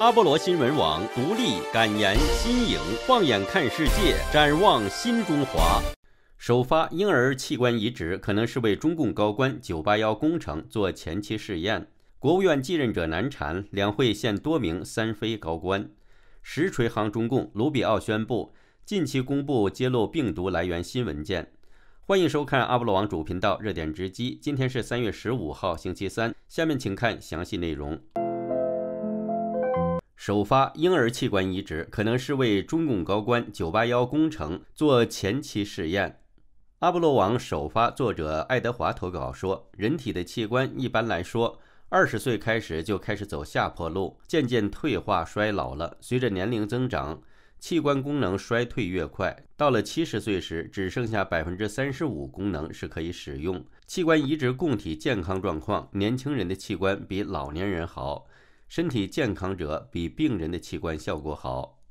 阿波罗新闻网独立、感言、新颖，放眼看世界，展望新中华。首发：婴儿器官移植可能是为中共高官 “981 工程”做前期试验。国务院继任者难缠，两会现多名三非高官。实锤行中共。卢比奥宣布近期公布揭露病毒来源新文件。欢迎收看阿波罗网主频道热点直击。今天是三月十五号，星期三。下面请看详细内容。首发婴儿器官移植可能是为中共高官“九八幺工程”做前期试验。阿波罗网首发作者爱德华投稿说：“人体的器官一般来说，二十岁开始就开始走下坡路，渐渐退化衰老了。随着年龄增长，器官功能衰退越快。到了七十岁时，只剩下百分之三十五功能是可以使用。器官移植供体健康状况，年轻人的器官比老年人好。”身体健康者比病人的器官效果好。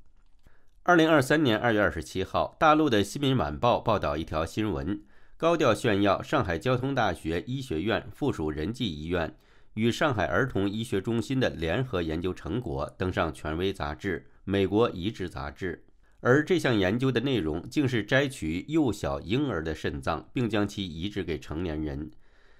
二零二三年二月二十七号，大陆的新民晚报报道一条新闻，高调炫耀上海交通大学医学院附属仁济医院与上海儿童医学中心的联合研究成果登上权威杂志《美国移植杂志》，而这项研究的内容竟是摘取幼小婴儿的肾脏，并将其移植给成年人。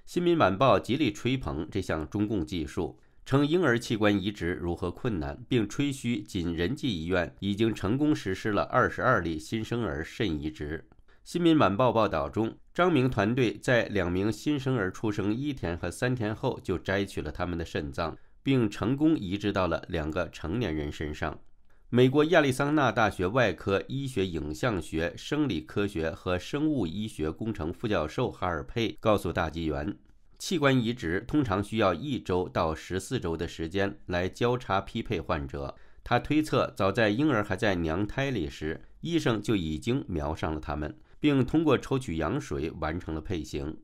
新民晚报极力吹捧这项中共技术。称婴儿器官移植如何困难，并吹嘘仅仁济医院已经成功实施了二十二例新生儿肾移植。新民晚报报道中，张明团队在两名新生儿出生一天和三天后就摘取了他们的肾脏，并成功移植到了两个成年人身上。美国亚利桑那大学外科、医学、影像学、生理科学和生物医学工程副教授哈尔佩告诉大纪元。器官移植通常需要一周到十四周的时间来交叉匹配患者。他推测，早在婴儿还在娘胎里时，医生就已经瞄上了他们，并通过抽取羊水完成了配型。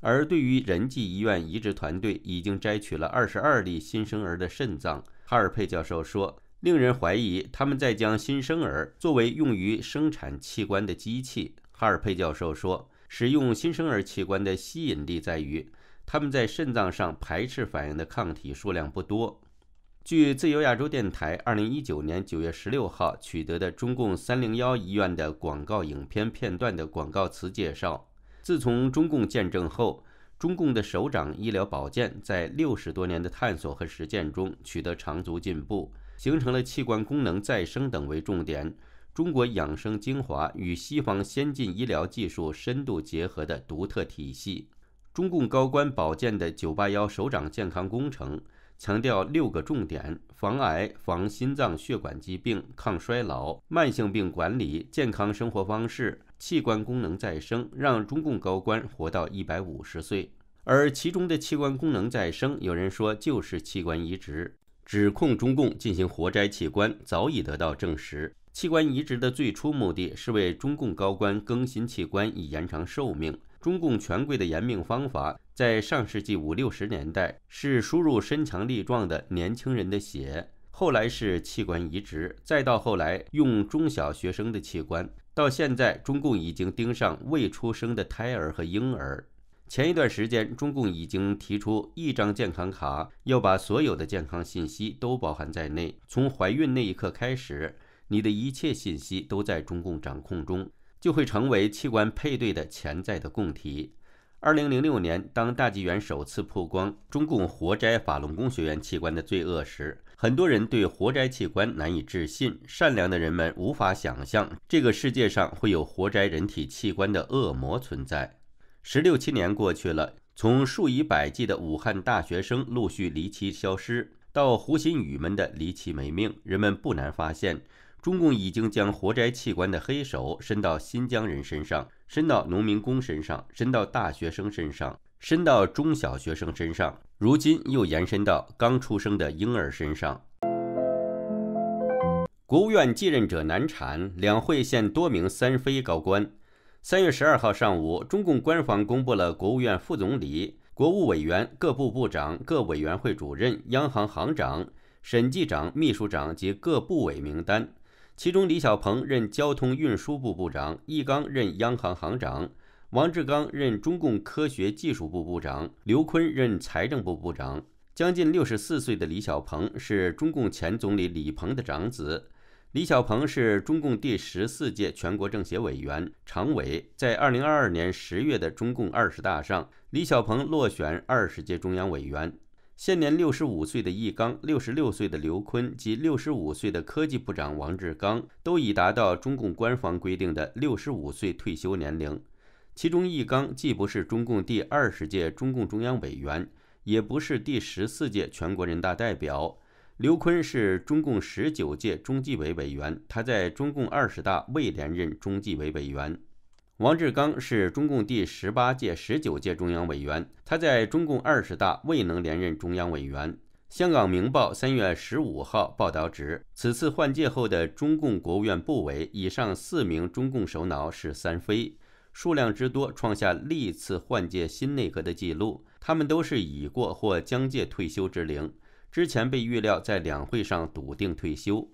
而对于仁济医院移植团队已经摘取了二十二例新生儿的肾脏，哈尔佩教授说：“令人怀疑，他们在将新生儿作为用于生产器官的机器。”哈尔佩教授说：“使用新生儿器官的吸引力在于。”他们在肾脏上排斥反应的抗体数量不多。据自由亚洲电台二零一九年九月十六号取得的中共三零幺医院的广告影片片段的广告词介绍，自从中共建政后，中共的首长医疗保健在六十多年的探索和实践中取得长足进步，形成了器官功能再生等为重点，中国养生精华与西方先进医疗技术深度结合的独特体系。中共高官保健的“九八幺”首长健康工程强调六个重点：防癌、防心脏血管疾病、抗衰老、慢性病管理、健康生活方式、器官功能再生，让中共高官活到一百五十岁。而其中的器官功能再生，有人说就是器官移植，指控中共进行活摘器官，早已得到证实。器官移植的最初目的是为中共高官更新器官以延长寿命。中共权贵的延命方法，在上世纪五六十年代是输入身强力壮的年轻人的血，后来是器官移植，再到后来用中小学生的器官，到现在中共已经盯上未出生的胎儿和婴儿。前一段时间，中共已经提出一张健康卡，要把所有的健康信息都包含在内，从怀孕那一刻开始。你的一切信息都在中共掌控中，就会成为器官配对的潜在的供体。二零零六年，当大纪元首次曝光中共活摘法轮功学员器官的罪恶时，很多人对活摘器官难以置信，善良的人们无法想象这个世界上会有活摘人体器官的恶魔存在。十六七年过去了，从数以百计的武汉大学生陆续离奇消失，到胡鑫宇们的离奇没命，人们不难发现。中共已经将活摘器官的黑手伸到新疆人身上，伸到农民工身上，伸到大学生身上，伸到中小学生身上，如今又延伸到刚出生的婴儿身上。国务院继任者难产，两会现多名三非高官。三月十二号上午，中共官方公布了国务院副总理、国务委员、各部部长、各委员会主任、央行行长、审计长、秘书长及各部委名单。其中，李小鹏任交通运输部部长，易纲任央行行长，王志刚任中共科学技术部部长，刘坤任财政部部长。将近六十四岁的李小鹏是中共前总理李鹏的长子。李小鹏是中共第十四届全国政协委员、常委。在二零二二年十月的中共二十大上，李小鹏落选二十届中央委员。现年六十五岁的易纲、六十六岁的刘坤及六十五岁的科技部长王志刚，都已达到中共官方规定的六十五岁退休年龄。其中，易纲既不是中共第二十届中共中央委员，也不是第十四届全国人大代表；刘坤是中共十九届中纪委委员，他在中共二十大未连任中纪委委员。王志刚是中共第十八届、十九届中央委员，他在中共二十大未能连任中央委员。香港《明报》三月十五号报道指，此次换届后的中共国务院部委以上四名中共首脑是三非，数量之多创下历次换届新内阁的记录。他们都是已过或将届退休之龄，之前被预料在两会上笃定退休。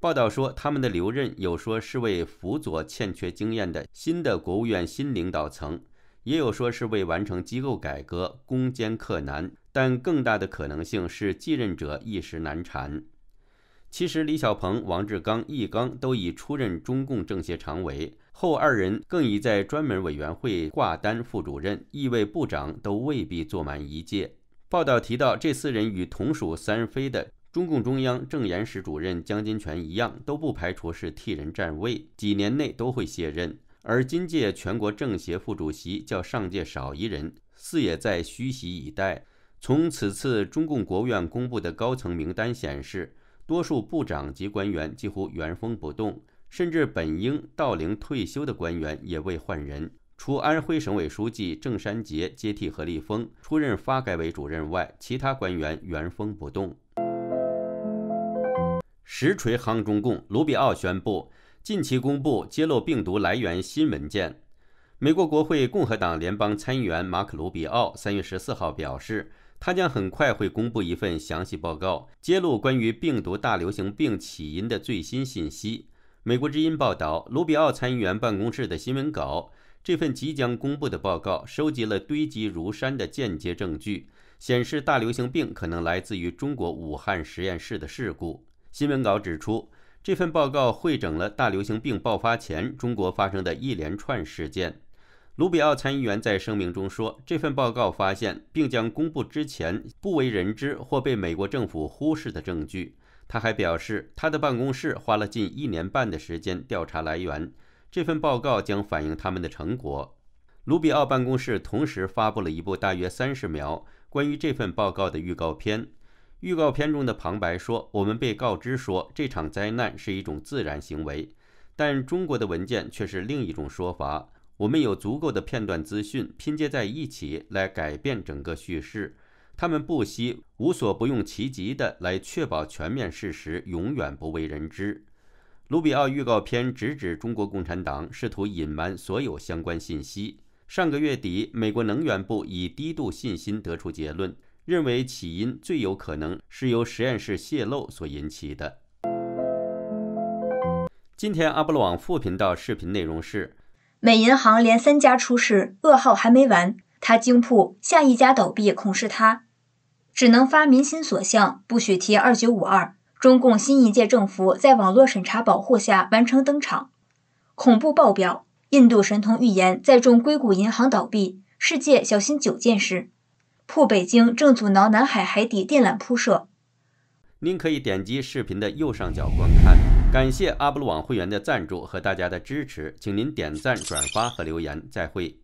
报道说，他们的留任有说是为辅佐欠缺经验的新的国务院新领导层，也有说是为完成机构改革攻坚克难，但更大的可能性是继任者一时难缠。其实，李小鹏、王志刚、易纲都已出任中共政协常委，后二人更已在专门委员会挂单副主任，亦位部长，都未必坐满一届。报道提到，这四人与同属“三非”的。中共中央政研室主任江金泉一样，都不排除是替人占位，几年内都会卸任。而今届全国政协副主席较上届少一人，似也在虚席以待。从此次中共国务院公布的高层名单显示，多数部长级官员几乎原封不动，甚至本应到龄退休的官员也未换人。除安徽省委书记郑山杰接替何立峰出任发改委主任外，其他官员原封不动。实锤！杭中共，卢比奥宣布近期公布揭露病毒来源新文件。美国国会共和党联邦参议员马克·卢比奥三月十四号表示，他将很快会公布一份详细报告，揭露关于病毒大流行病起因的最新信息。美国之音报道，卢比奥参议员办公室的新闻稿，这份即将公布的报告收集了堆积如山的间接证据，显示大流行病可能来自于中国武汉实验室的事故。新闻稿指出，这份报告会整了大流行病爆发前中国发生的一连串事件。卢比奥参议员在声明中说：“这份报告发现并将公布之前不为人知或被美国政府忽视的证据。”他还表示，他的办公室花了近一年半的时间调查来源。这份报告将反映他们的成果。卢比奥办公室同时发布了一部大约三十秒关于这份报告的预告片。预告片中的旁白说：“我们被告知说这场灾难是一种自然行为，但中国的文件却是另一种说法。我们有足够的片段资讯拼接在一起，来改变整个叙事。他们不惜无所不用其极的来确保全面事实永远不为人知。”卢比奥预告片直指中国共产党试图隐瞒所有相关信息。上个月底，美国能源部以低度信心得出结论。认为起因最有可能是由实验室泄漏所引起的。今天阿波罗网副频道视频内容是：美银行连三家出事，噩耗还没完，他惊铺，下一家倒闭恐是他，只能发民心所向，不许提二九五二。中共新一届政府在网络审查保护下完成登场，恐怖爆表！印度神童预言在中硅谷银行倒闭，世界小心九件事。破北京正阻挠南海海底电缆铺设。您可以点击视频的右上角观看。感谢阿布鲁网会员的赞助和大家的支持，请您点赞、转发和留言。再会。